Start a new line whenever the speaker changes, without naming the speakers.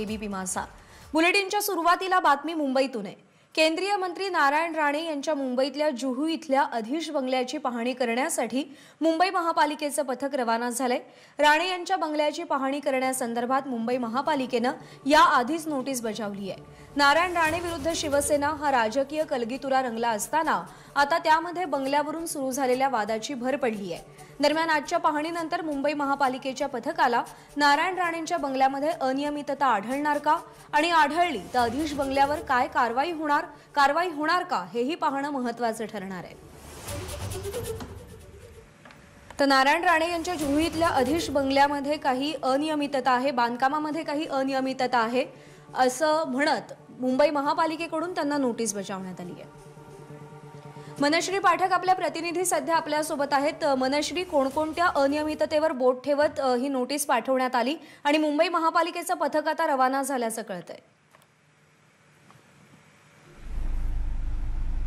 ABP मासा बुलेटिनच्या सुरुवातीला बातमी मुंबईतून आहे केंद्रीय मंत्री नारायण राणे यांच्या मुंबईतल्या जुहू इथल्या अधीश बंगल्याची पाहणी करण्यासाठी मुंबई महापालिकेचं पथक रवाना झालंय राणे यांच्या बंगल्याची पाहणी करण्यासंदर्भात मुंबई महापालिकेनं याआधीच नोटीस बजावली आहे नारायण राणे विरुद्ध शिवसेना हा राजकीय कलगीतुरा रंगला असताना आता त्यामध्ये बंगल्यावरून सुरू झालेल्या वादाची भर पडली आहे दरम्यान आजच्या पाहणीनंतर मुंबई महापालिकेच्या पथकाला नारायण राणेंच्या बंगल्यामध्ये अनियमितता आढळणार का आणि आढळली तर अधीश बंगल्यावर काय कारवाई होणार होणार कारवाई होणार का हेही पाहणं महत्वाचं ठरणार आहे तर नारायण राणे यांच्या जुहूतल्या अधिश बंगल्यामध्ये काही अनियमितता आहे बांधकामामध्ये काही अनियमितता आहे असं म्हणत मुंबई महापालिकेकडून त्यांना नोटीस बजावण्यात आली आहे मनश्री पाठक आपल्या प्रतिनिधी सध्या आपल्यासोबत आहेत मनश्री कोणकोणत्या अनियमिततेवर बोट ठेवत ही नोटीस पाठवण्यात आली आणि मुंबई महापालिकेचं पथक आता रवाना झाल्याचं कळतंय